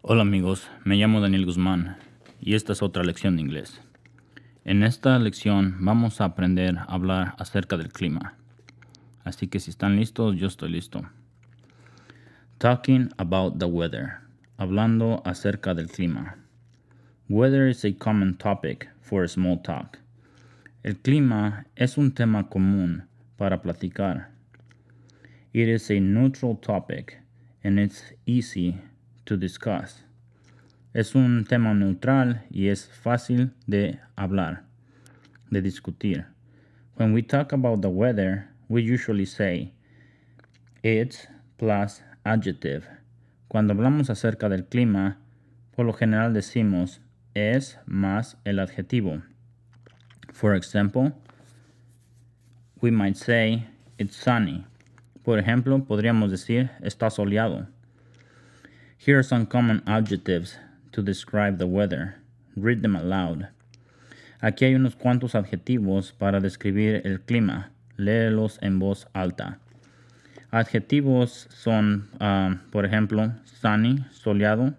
Hola amigos, me llamo Daniel Guzmán y esta es otra lección de inglés. En esta lección vamos a aprender a hablar acerca del clima. Así que si están listos, yo estoy listo. Talking about the weather. Hablando acerca del clima. Weather is a common topic for small talk. El clima es un tema común para platicar. It is a neutral topic and it's easy to discuss. Es un tema neutral y es fácil de hablar, de discutir. When we talk about the weather, we usually say it's plus adjective. Cuando hablamos acerca del clima, por lo general decimos es más el adjetivo. For example, we might say it's sunny. Por ejemplo, podríamos decir está soleado. Here are some common adjectives to describe the weather. Read them aloud. Aquí hay unos cuantos adjetivos para describir el clima. Léelos en voz alta. Adjetivos son, ah, por ejemplo, sunny, soleado,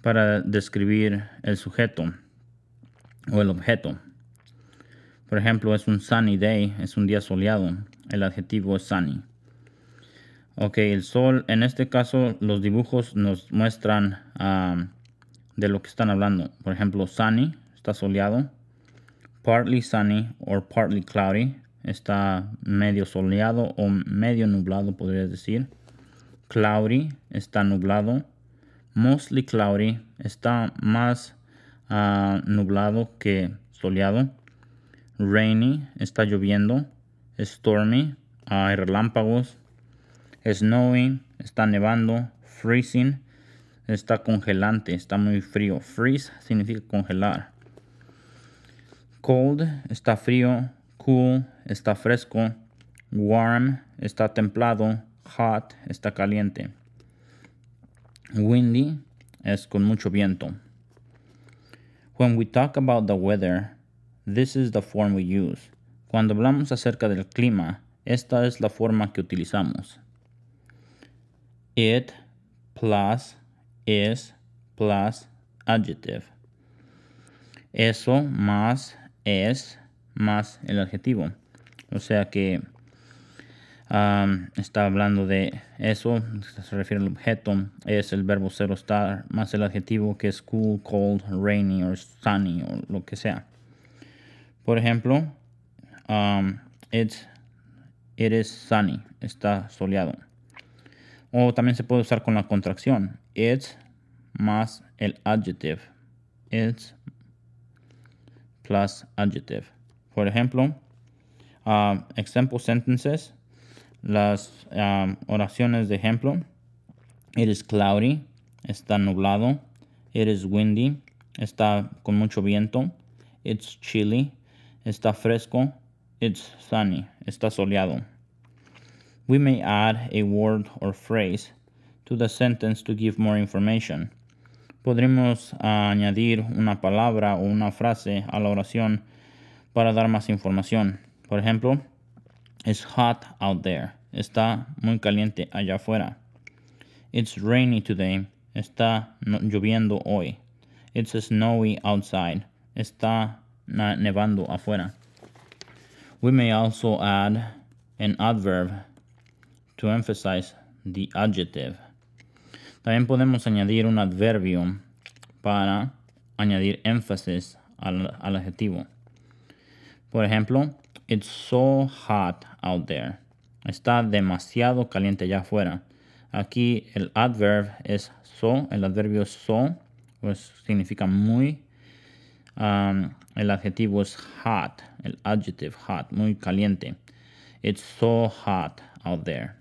para describir el sujeto o el objeto. Por ejemplo, es un sunny day, es un día soleado. El adjetivo es sunny. Ok, el sol, en este caso los dibujos nos muestran de lo que están hablando. Por ejemplo, sunny, está soleado. Partly sunny or partly cloudy, está medio soleado o medio nublado, podría decir. Cloudy, está nublado. Mostly cloudy, está más ah, nublado que soleado. Rainy, está lloviendo. Stormy, hay relámpagos snowing, está nevando, freezing, está congelante, está muy frío. Freeze significa congelar. Cold está frío, cool está fresco, warm está templado, hot está caliente. Windy es con mucho viento. When we talk about the weather, this is the form we use. Cuando hablamos acerca del clima, esta es la forma que utilizamos it plus is plus adjective. Eso más es más el adjetivo. O sea que um, está hablando de eso, se refiere al objeto, es el verbo ser o estar, más el adjetivo que es cool, cold, rainy or sunny o lo que sea. Por ejemplo, um, it's, it is sunny, está soleado. O también se puede usar con la contracción. It's más el adjective. It's plus adjective. Por ejemplo, um, example sentences. Las um, oraciones de ejemplo. It is cloudy. Está nublado. It is windy. Está con mucho viento. It's chilly. Está fresco. It's sunny. Está soleado. We may add a word or phrase to the sentence to give more information. Podremos ah, añadir una palabra o una frase a la oración para dar más información. Por ejemplo, It's hot out there. Está muy caliente allá afuera. It's rainy today. Está lloviendo hoy. It's snowy outside. Está nevando afuera. We may also add an adverb to emphasize the adjective. También podemos añadir un adverbio para añadir énfasis al, adjetivo. Por ejemplo, it's so hot out there. Está demasiado caliente allá afuera. Aquí el adverb es so, el adverbio so pues significa muy. Um, el adjetivo es hot, el adjective hot, muy caliente. It's so hot out there.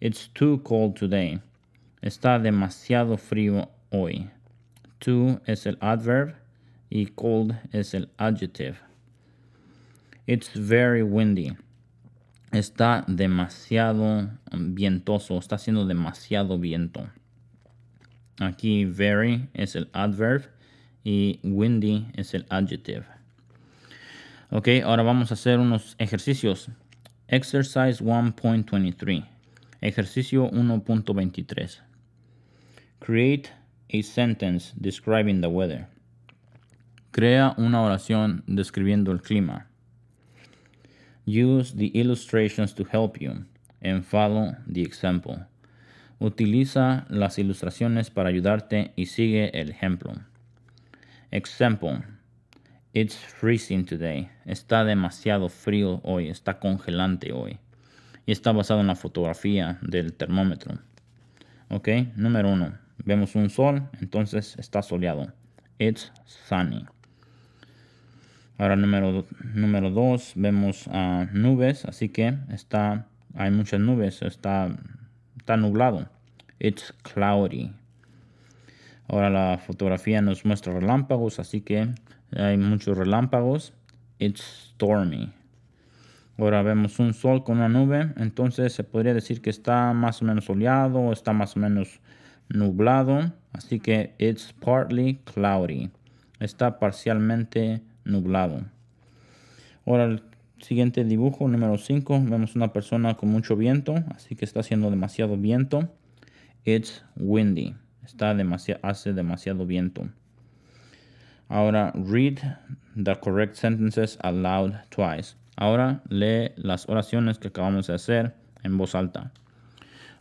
It's too cold today. Está demasiado frío hoy. Too es el adverb y cold es el adjective. It's very windy. Está demasiado vientoso. Está haciendo demasiado viento. Aquí very es el adverb y windy es el adjective. Ok, ahora vamos a hacer unos ejercicios. Exercise 1.23. Ejercicio 1.23. Create a sentence describing the weather. Crea una oración describiendo el clima. Use the illustrations to help you and follow the example. Utiliza las ilustraciones para ayudarte y sigue el ejemplo. Example. It's freezing today. Está demasiado frío hoy. Está congelante hoy y está basado en la fotografía del termómetro. Ok, número uno, vemos un sol, entonces está soleado. It's sunny. Ahora número, número dos, vemos ah, nubes, así que está, hay muchas nubes, está, está nublado. It's cloudy. Ahora la fotografía nos muestra relámpagos, así que hay muchos relámpagos. It's stormy. Ahora vemos un sol con una nube, entonces se podría decir que está más o menos soleado, está más o menos nublado, así que it's partly cloudy. Está parcialmente nublado. Ahora el siguiente dibujo, número 5, vemos una persona con mucho viento, así que está haciendo demasiado viento. It's windy. Está demasiado, hace demasiado viento. Ahora read the correct sentences aloud twice. Ahora lee las oraciones que acabamos de hacer en voz alta.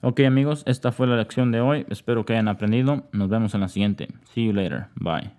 Ok amigos, esta fue la lección de hoy. Espero que hayan aprendido. Nos vemos en la siguiente. See you later. Bye.